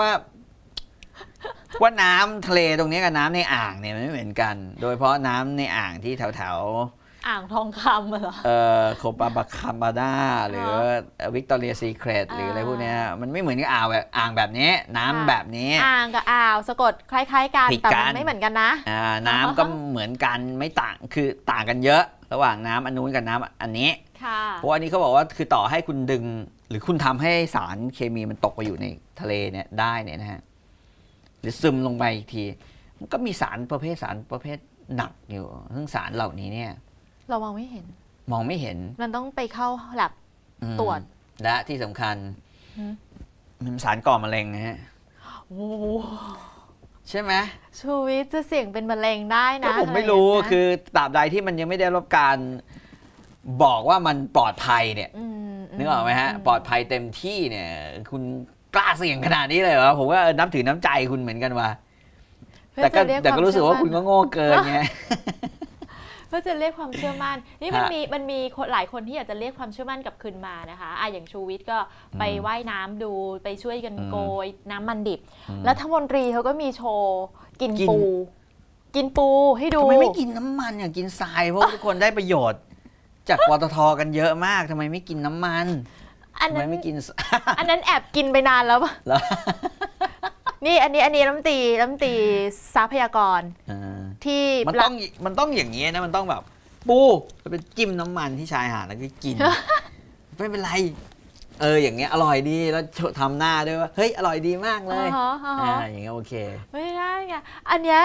ว่าว่าน้ำทะเลตรงนี้กับน้ำในอ่างเนี่ยมันไม่เหมือนกัน โดยเพราะน้ำในอ่างที่แถวแถวอ่างทองคำเหรอเออโคปาบาคามาดาหรือวิกตอเรียซีเครตหรืออะไรพวกนี้มันไม่เหมือนกับอ่าวแบบ อ่างแบบนี้ น้ำแบบนี้ อ่างกับอ่าว สะกดคล้าย ๆกันแต่มันไม่เหมือนกันนะอน้ำก็เหมือนกันไม่ต่างคือต่างกันเยอะ ระหว่างน้ำอันนู้นกับน้ำ อันนี้เพราะอันนี้เขาบอกว่าคือต่อให้คุณดึง หรือคุณทำให้สารเคมีมันตกไปอยู่ในทะเลเนี่ยได้เนี่ยนะฮะหรือซึมลงไปอีกที มันก็มีสารประเภทสารประเภทหนักอยู่ซึ่งสารเหล่านี้ เนี่ย เรามองไม่เห็น มองไม่เห็น มันต้องไปเข้าหลับตรวจ และที่สำคัญมันสารก่อมะเร็งนะฮะใช่ไหมชูวิทย์จะเสี่ยงเป็นมะเร็งได้นะผมไม่รู้คือ ตราบใดที่มันยังไม่ได้รับการ บอกว่ามันปลอดภัยเนี่ยนึกออกไหมฮะปลอดภัยเต็มที่เนี่ย คุณกล้าเสี่ยงขนาดนี้เลยเหรอผมก็นับถือน้ำใจคุณเหมือนกันว่าแต่ก็แต่ก็รู้สึกว่าคุณก็โง่เกินไงเพื่อจะเรียกความเชื่อมั่นนี่มันมีมันมีหลายคนที่อยากจะเรียกความเชื่อมั่นกับคืนมานะคะอ่ะอย่างชูวิทย์ก็ไปไว่ายน้ำดูไปช่วยกันโกย น้ำมันดิบ แล้วทมนตรีเขาก็มีโชว์กินปู กินปูให้ดูทำไมไม่กินน้ำมันอย่างกินทราย เพราะทุกคนได้ประโยชน์ จากปตทกันเยอะมาก ทำไมไม่กินน้ำมันอันนั้นไม่กินอันนั้นแอบกินไปนานแล้วปะนี่อันนี้อันนี้ล้ำตีล้ำตีทรัพยากรที่มันต้องมันต้องอย่างนี้นะมันต้องแบบ ปูแลเป็นจิ้มน้ำมันที่ชายหาดแล้วก็กิน ไม่เป็นไรเอออย่างเงี้ยอร่อยดีแล้วทำหน้าด้วยว่าเฮ้ยอร่อยดีมากเลยอ่าอย่างเงี้ยโอเค ไม่ได้ไงอันเนี้ย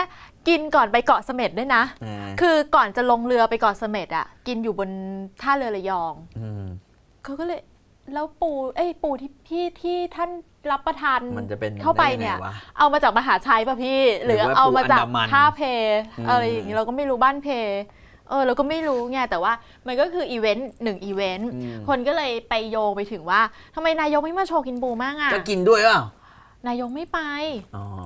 กินก่อนไปเกาะเสม็ดด้วยนะ คือก่อนจะลงเรือไปเกาะเสม็ดอ่ะกินอยู่บนท่าเรือระยองเขาก็เลยแล้วปูเอ้ยปูที่พี่ที่ท่านรับประทานมันจะเป็นเข้าไปเนี่ยเอามาจากมหาชัยป่ะพี่หรือว่าเอามาจากท่าเพ อะไรอย่างงี้เราก็ไม่รู้บ้านเพเออเราก็ไม่รู้ไงแต่ว่ามันก็คืออีเวนต์หนึ่งอีเวนต์ คนก็เลยไปโยงไปถึงว่าทำไมนายกไม่มาโชว์กินปูมากอ่ะก็กินด้วยเปล่านายกไม่ไป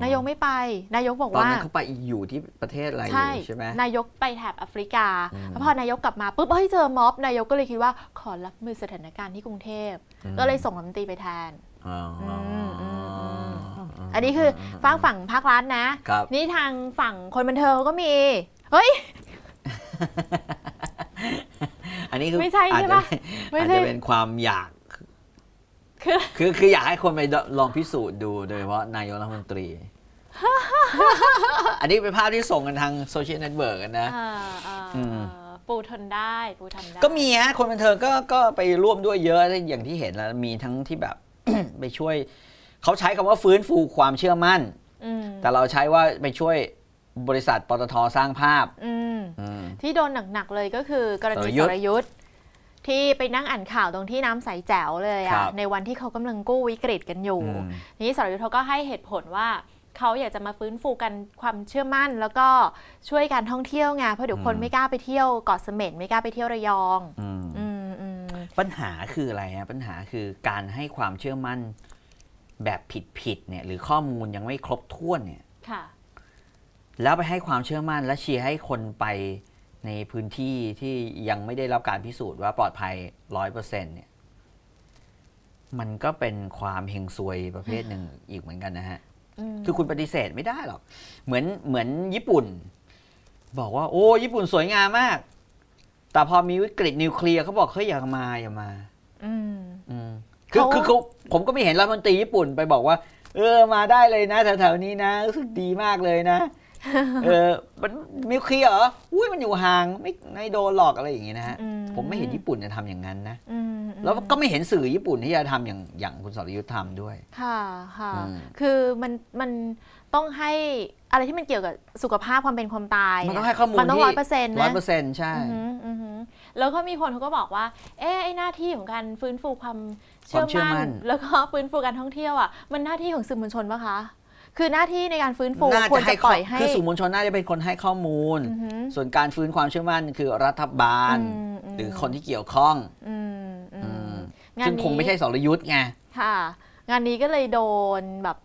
นายกไม่ไป นายก บอกว่าตอนนั้นเขาไปอยู่ที่ประเทศอะไรอยู่ใช่ไหมนายกไปแถบแอฟริกาแล้วพอนายกกลับมาปุ๊บเฮ้ยเจอม็อบ นายกก็เลยคิดว่าขอรับมือสถานการณ์ที่กรุงเทพ ก็เลยส่งรัฐมนตรีไปแทน อันนี้คือฝั่งฝั่งภาครัฐนะ นี่ทางฝั่งคนบันเทิงก็มี เฮ้ย อันนี้คือไม่ใช่ใช่ปะอาจจะเป็นความอยากคือคืออยากให้คนไปลองพิสูจน์ดูโดยเฉพาะนายกรัฐมนตรี อันนี้เป็นภาพที่ส่งกันทางโซเชียลเน็ตเวิร์กนะอปูทนได้ ปูทนได้ ก็มีฮะคนบันเทิงก็ก็ไปร่วมด้วยเยอะอย่างที่เห็นแล้วมีทั้งที่แบบไปช่วยเขาใช้คำว่าฟื้นฟูความเชื่อมั่น แต่เราใช้ว่าไปช่วยบริษัทปตทสร้างภาพ ที่โดนหนักๆเลยก็คือกรณีสรยุทธที่ไปนั่งอ่านข่าวตรงที่น้ำใสแจ๋วเลยอะในวันที่เขากำลังกู้วิกฤตกันอยู่นี้สรยุทธ์เขาก็ให้เหตุผลว่าเขาอยากจะมาฟื้นฟูกันความเชื่อมั่น แล้วก็ช่วยการท่องเที่ยวไงเพราะเดี๋ยวคนไม่กล้าไปเที่ยวเกาะเสม็ดไม่กล้าไปเที่ยวระยองปัญหาคืออะไรฮะปัญหาคือการให้ความเชื่อมั่นแบบผิดๆเนี่ย หรือข้อมูลยังไม่ครบถ้วนเนี่ยแล้วไปให้ความเชื่อมั่น และเชียร์ให้คนไปในพื้นที่ที่ยังไม่ได้รับการพิสูจน์ว่าปลอดภัยร้อยเปอร์เซ็นต์เนี่ย มันก็เป็นความเฮงซวยประเภทหนึ่งอีกเหมือนกันนะฮะคือคุณปฏิเสธไม่ได้หรอก เหมือนเหมือนญี่ปุ่น บอกว่าโอ้ ญี่ปุ่นสวยงามมาก แต่พอมีวิกฤตนิวเคลียร์เขาบอกเฮ้ยอย่ามา อย่ามาือคือคือ ผมก็ไม่เห็นรัฐมนตรีญี่ปุ่นไปบอกว่า เออมาได้เลยนะแถวๆนี้นะรู้สึกดีมากเลยนะเออมันิวเคียร์หรอ อุ้ยมันอยู่ห่างไม่ไม่โดนหลอกอะไรอย่างงี้นะฮะ ผมไม่เห็นญี่ปุ่นจะทำอย่างนั้นนะแล้วก็ไม่เห็นสื่อญี่ปุ่นที่จะทำอย่างอย่างคุณสรยุทธ์ทำด้วย ค่ะ ค่ะ คือมันมันต้องให้อะไรที่มันเกี่ยวกับสุขภาพความเป็นความตาย มันต้องให้ข้อมูลมันต้องร้อยเปอร์เซ็นต์นะร้อยเปอร์เซ็นต์ใช่ แล้วก็มีคนเขาก็บอกว่า เอ๊ะไอหน้าที่ของการฟื้นฟูความเชื่อมั่น แล้วก็ฟื้นฟูการท่องเที่ยวอ่ะ มันหน้าที่ของสื่อมวลชนปะคะคือหน้าที่ในการฟื้นฟูนควรจะปล่อยให้ คือสื่อมวลชนน่าจะเป็นคนให้ข้อมูล ส่วนการฟื้นความเชื่อมั่นคือรัฐบาล หรือคนที่เกี่ยวข้องซึ่งคงไม่ใช่สรยุทธ์ไงค่ะงานนี้ก็เลยโดนแบบ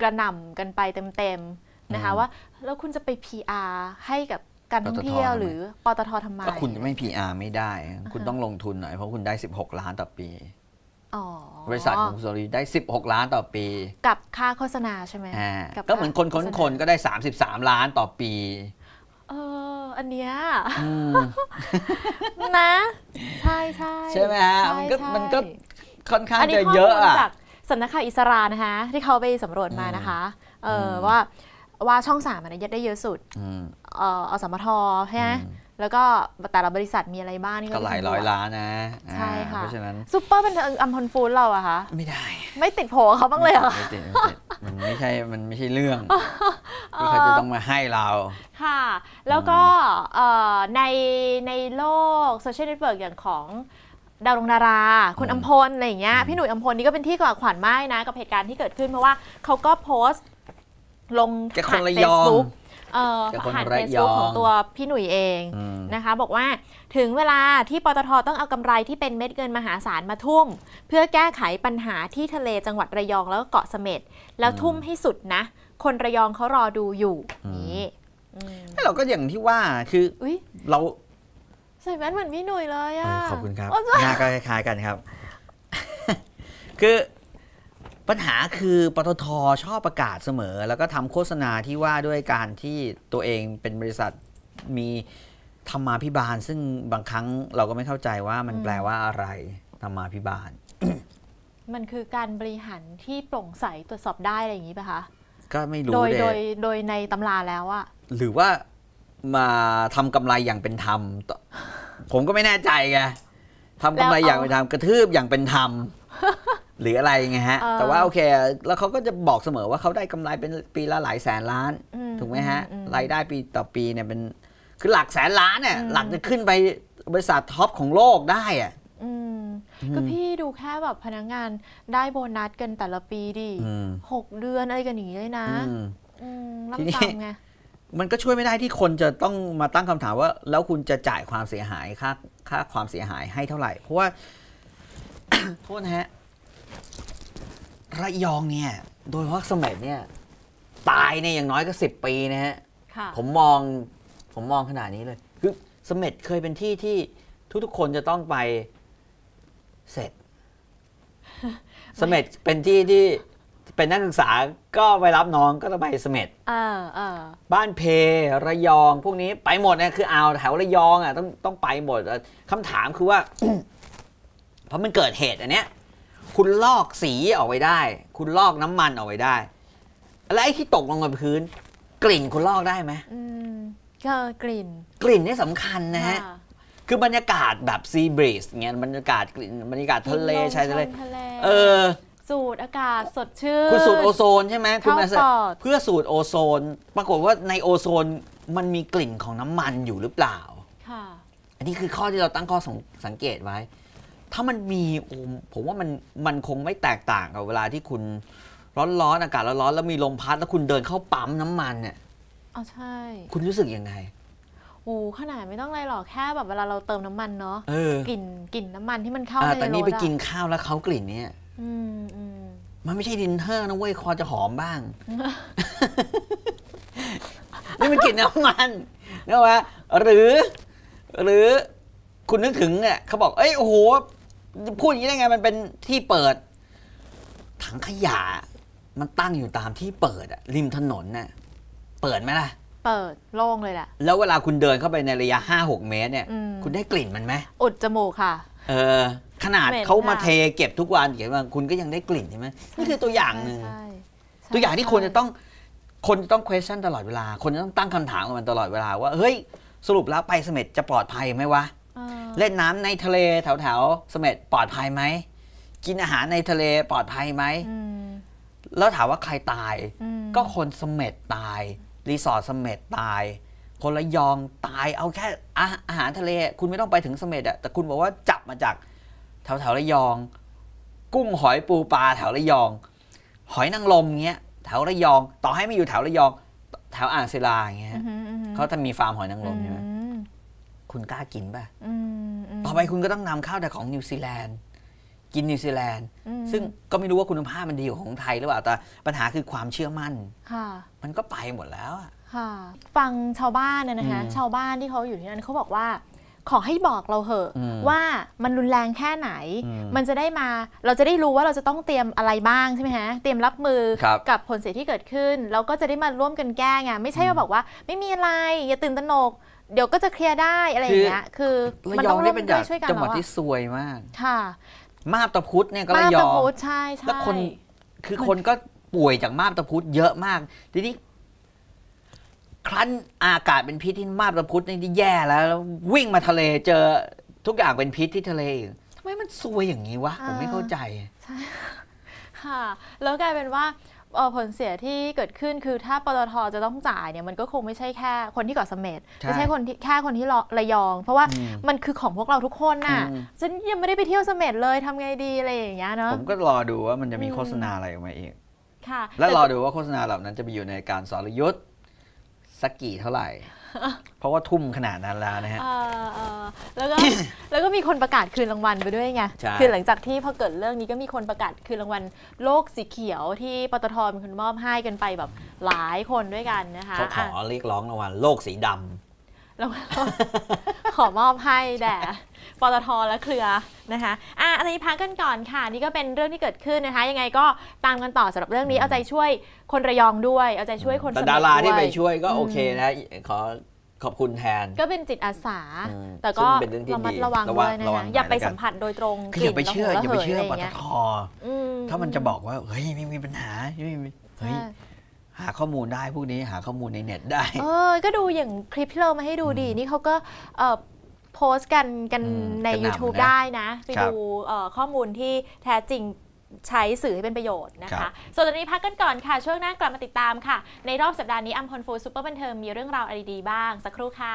กระหน่ำกันไปเต็มๆนะคะว่า แล้วคุณจะไป PR ให้กับการท่องเที่ยวหรือปตททำไมก็คุณไม่ PR ไม่ได้ คุณต้องลงทุนหน่อย เพราะคุณได้ 16 ล้านต่อปีบริษัทของสซรีได้ 16 ล้านต่อปี กับค่าโฆษณาใช่ไหมก็เหมือนคนคนคนก็ได้ 33 ล้านต่อปีเอออันเนี้ยนะใช่ใช่ใช่ไหมฮะมันก็มันก็ค่อนข้างจะเยอะอ่ะสำนักข่าวอิสรานะคะที่เขาไปสำรวจมานะคะเออว่าว่าช่องสามอันนี้ได้เยอะสุดเอสมทใช่ไหมแล้วก็แต่ละบริษัทมีอะไรบ้างนี่ก็หลายร้อยล้านนะ ใช่ค่ะเพราะฉะนั้นซูเปอร์เป็นอัมพลฟูดเราอะคะ ไม่ได้ ไม่ติดโผเขาบ้างเลยเหรอไม่ติดมันไม่ใช่มันไม่ใช่เรื่องที่เขาจะต้องมาให้เรา ค่ะ แล้วก็ในในโลกโซเชียลเน็ตเวิร์กอย่างของ ดาวดงดารา คุณอัมพล อะไรอย่างเงี้ยพี่หนุ่ยอัมพลนี่ก็เป็นที่กว่าขวัญไม้นะกับเหตุการณ์ที่เกิดขึ้นเพราะว่า เขาก็โพสต์ลงท่านเฟซบุ๊กผ่านเฟซบุ๊กของตัวพี่หนุ่ยเองนะคะ บอกว่าถึงเวลาที่ปตทต้องเอากำไรที่เป็นเม็ดเงินมหาศาลมาทุ่มเพื่อแก้ไขปัญหาที่ทะเลจังหวัดระยองแล้วก็เกาะเสม็ดแล้วทุ่มให้สุดนะ คนระยองเขารอดูอยู่นี้เราก็อย่างที่ว่าคือเรา ใส่แว่นเหมือนพี่หนุ่ยเลยอ่ะ ขอบคุณครับ หน้าก็คล้ายกันครับ คือปัญหาคือปตทชอบประกาศเสมอ แล้วก็ทำโฆษณาที่ว่าด้วยการที่ตัวเองเป็นบริษัทมีธรรมาพิบาลซึ่งบางครั้งเราก็ไม่เข้าใจว่ามันแปลว่าอะไรธรรมาพิบาล มันคือการบริหารที่โปร่งใสตรวจสอบได้อะไรอย่างนี้ป่ะคะก็ไม่รู้โดยโดยโดยในตำราแล้วอะหรือว่ามาทำกำไรอย่างเป็นธรรม ผมก็ไม่แน่ใจไงทำกำไรอย่างเป็นธรรมกระทืบอย่างเป็นธรรมหรืออะไรไงฮะแต่ว่าโอเค แล้วเขาก็จะบอกเสมอว่าเขาได้กำไรเป็นปีละหลายแสนล้าน ถูกไหมฮะรายได้ปีต่อปีเนี่ยเป็น คือหลักแสนล้านเนี่ยหลักจะขึ้นไปบริษัทท็อปของโลกได้อะก็พี่ดูแค่แบบพนักงานได้โบนัสกันแต่ละปีดิหกเดือน อะไรกันอย่างนี้เลยนะลำตามไงมันก็ช่วยไม่ได้ที่คนจะต้องมาตั้งคำถามว่า แล้วคุณจะจ่ายความเสียหายค่าค่า ความเสียหายให้เท่าไหร่เพราะว่าโทษนะฮะระยองเนี่ย โดยพากสมัยเนี่ย ตายเนี่ยอย่างน้อยก็สิบปีนะฮะผมมอง ผมมองขนาดนี้เลย คือ สมเด็จเคยเป็นที่ที่ทุกๆคนจะต้องไปเสร็จ สมเด็จเป็นที่ที่ เป็นนักศึกษาก็ไปรับน้องก็ต้องไปสมเด็จบ้านเพระยอง พวกนี้ ไปหมดนะคือเอาแถวระยองอ่ะต้องต้องไปหมดคำถามคือว่าเพราะมันเกิดเหตุอันเนี้ยคุณลอกสีออกไปได้ คุณลอกน้ำมันออกไปได้แล้วไอ้ที่ตกลงบนพื้น กลิ่นคุณลอกได้ไหมอืมก็กลิ่น กลิ่นนี่สำคัญนะฮะคือบรรยากาศแบบซีบรีสเงี้ยบรรยากาศกลิ่นบรรยากาศทะเลใช่ไทะเลเออสูดอากาศสดชื่นคุณสูดโอโซน ใช่ไหมคุณเพื่อสูดโอโซน ปรากฏว่าในโอโซนมันมีกลิ่นของน้ำมันอยู่หรือเปล่าค่ะอันนี้คือข้อที่เราตั้งข้อสังเกตไว้ถ้ามันมี ผมว่ามันมันคงไม่แตกต่าง กับเวลาที่คุณร้อนๆอากาศร้อนๆแล้วมีลมพัดแล้วคุณเดินเข้าปั๊มน้ำมันเนี่ยอ๋อใช่ คุณรู้สึกยังไงโอ้ขนาดไม่ต้องอะไรหรอกแค่แบบ เวลาเราเติมน้ำมันเนาะกลิ่นกลิ่นน้ำมันที่มันเข้าในรถแต่นี่ไปกินข้าวแล้วเขากลิ่นเนี่ยอืมอืมมันไม่ใช่ดินเทอร์นะเว้ยคอจะหอมบ้างนี่มันกลิ่นน้ำมันนะวะหรือ หรือคุณนึกถึงเนี่ยเขาบอกเอ้ยโอ้โหพูดอย่างนี้ได้ไงมันเป็นที่เปิด ถังขยะมันตั้งอยู่ตามที่เปิดอะริมถนนน่ะเปิดไหมล่ะ เปิดโล่งเลยแหละแล้วเวลาคุณเดินเข้าไปในระยะห้าหกเมตรเนี่ย คุณได้กลิ่นมันไหมอุดจมูกค่ะ เออ ขนาดเขามาเทเก็บทุกวันเก็บมาคุณก็ยังได้กลิ่นใช่ไหมนี่คือตัวอย่างหนึ่งตัวอย่างที่คนจะต้อง คนจะต้อง question ตลอดเวลาคนจะต้องตั้งคำถามกับมันตลอดเวลา ว่าเฮ้ย สรุปแล้วไปเสม็ดจะปลอดภัยไหมวะเล่นน้ำในทะเลแถวแถวสมเด็จปลอดภัยไหมกินอาหารในทะเลปลอดภัยไหม แล้วถามว่าใครตาย ก็คนสมเด็จตายรีสอร์ทสมเด็จตาย คนละยองตายเอาแค่ อาหารทะเลคุณไม่ต้องไปถึงสมเด็จอะแต่คุณบอกว่าจับมาจากแถวแถวระยอง กุ้งหอยปูปลาแถวระยอง หอยนางรมเงี้ยแถวระยองต่อให้ไม่อยู่แถวระยองแถวอ่างศิลาอย่างเงี้ยเขาจะมีฟาร์มหอยนางรมใช่ไหมคุณกล้ากินป่ะไปคุณก็ต้องนำข้าวแต่ของนิวซีแลนด์กินนิวซีแลนด์ซึ่งก็ไม่รู้ว่าคุณภาพมันดีกว่าของไทยหรือเปล่า แต่ปัญหาคือความเชื่อมั่น มันก็ไปหมดแล้ว ฟังชาวบ้านนะฮะชาวบ้านที่เขาอยู่ที่นั่นเขาบอกว่า ขอให้บอกเราเหอะ ว่ามันรุนแรงแค่ไหน มันจะได้มา เราจะได้รู้ว่าเราจะต้องเตรียมอะไรบ้างใช่ไหมฮะเตรียมรับมือกับผลเสียที่เกิดขึ้นแล้วก็จะได้มาร่วมกันแก้ไงไม่ใช่ว่าบอกว่า ไม่มีอะไรอย่าตื่นตระหนกเดี๋ยวก็จะเคลียร์ได้อะไรอย่างเงี้ย คือมันต้องร่วมด้วยช่วยกันจังหวัดที่ซวยมาก ค่ะมาบตะพุธเนี่ยก็ระยองใช่ใช่แล้วคนคือคนก็ป่วยจากมาบตะพุธเยอะมาก ทีนี้ครั้นอากาศเป็นพิษที่มาบตะพุธนที่แย่แล้ววิ่งมาทะเล เจอทุกอย่างเป็นพิษที่ทะเลทำไมมันซวยอย่างนี้วะผมไม่เข้าใจใช่ค่ะแล้วกลายเป็นว่าผลเสียที่เกิดขึ้นคือถ้าปตทจะต้องจ่ายเนี่ยมันก็คงไม่ใช่แค่คนที่เกาะเสม็ดไม่ใช่คนที่แค่คนที่ระยอง เพราะว่ามันคือของพวกเราทุกคนน่ะฉันยังไม่ได้ไปเที่ยวเสม็ดเลยทำไงดีอะไรอย่างเงี้ยเนาะผมก็รอดูว่ามันจะมีโฆษณาอะไรออกมาอีกค่ะและรอดูว่าโฆษณาเหล่านั้นจะไปอยู่ในการสรยุทธ์สักกี่เท่าไหร่ เพราะว่าทุ่มขนาดนั้นแล้วนะฮะแล้วก็แล้วก็มีคนประกาศคืนรางวัลไปด้วยไง คือหลังจากที่พอเกิดเรื่องนี้ก็มีคนประกาศคืนรางวัลโลกสีเขียวที่ปตทเป็นคนมอบให้กันไปแบบหลายคนด้วยกันนะคะเขาขอเรียกร้องรางวัลโลกสีดำาแล้วขอมอบให้แด่ปตทและเครือนะคะอ่ะอันนี้พักกันก่อนค่ะ นี่ก็เป็นเรื่องที่เกิดขึ้นนะคะ ยังไงก็ตามกันต่อสำหรับเรื่องนี้เอาใจช่วยคนระยองด้วยเอาใจช่วยคนสมุทรดาราที่ไปช่วยก็โอเคนะขอขอบคุณแทนก็เป็นจิตอาสา แต่ก็ระมัดระวังด้วยนะ อย่าไปสัมผัสโดยตรงกลิ่นอย่าไปเชื่อ อย่าไปเชื่อปตทถ้ามันจะบอกว่า เฮ้ยไม่มีปัญหาเฮ้ย หาข้อมูลได้พวกนี้ หาข้อมูลในเน็ตได้เออก็ดูอย่างคลิปที่เรามาให้ดูดี นี่เขาก็โพสต์กันกันใน YouTube ได้นะ ไปดูข้อมูลที่แท้จริงใช้สื่อให้เป็นประโยชน์นะคะ ส่วนตอนนี้พักกันก่อนค่ะ ช่วงหน้ากลับมาติดตามค่ะ ในรอบสัปดาห์นี้อัมพลฟูซูเปอร์บันเทิงมีเรื่องราวอะไรดีบ้างสักครู่ค่ะ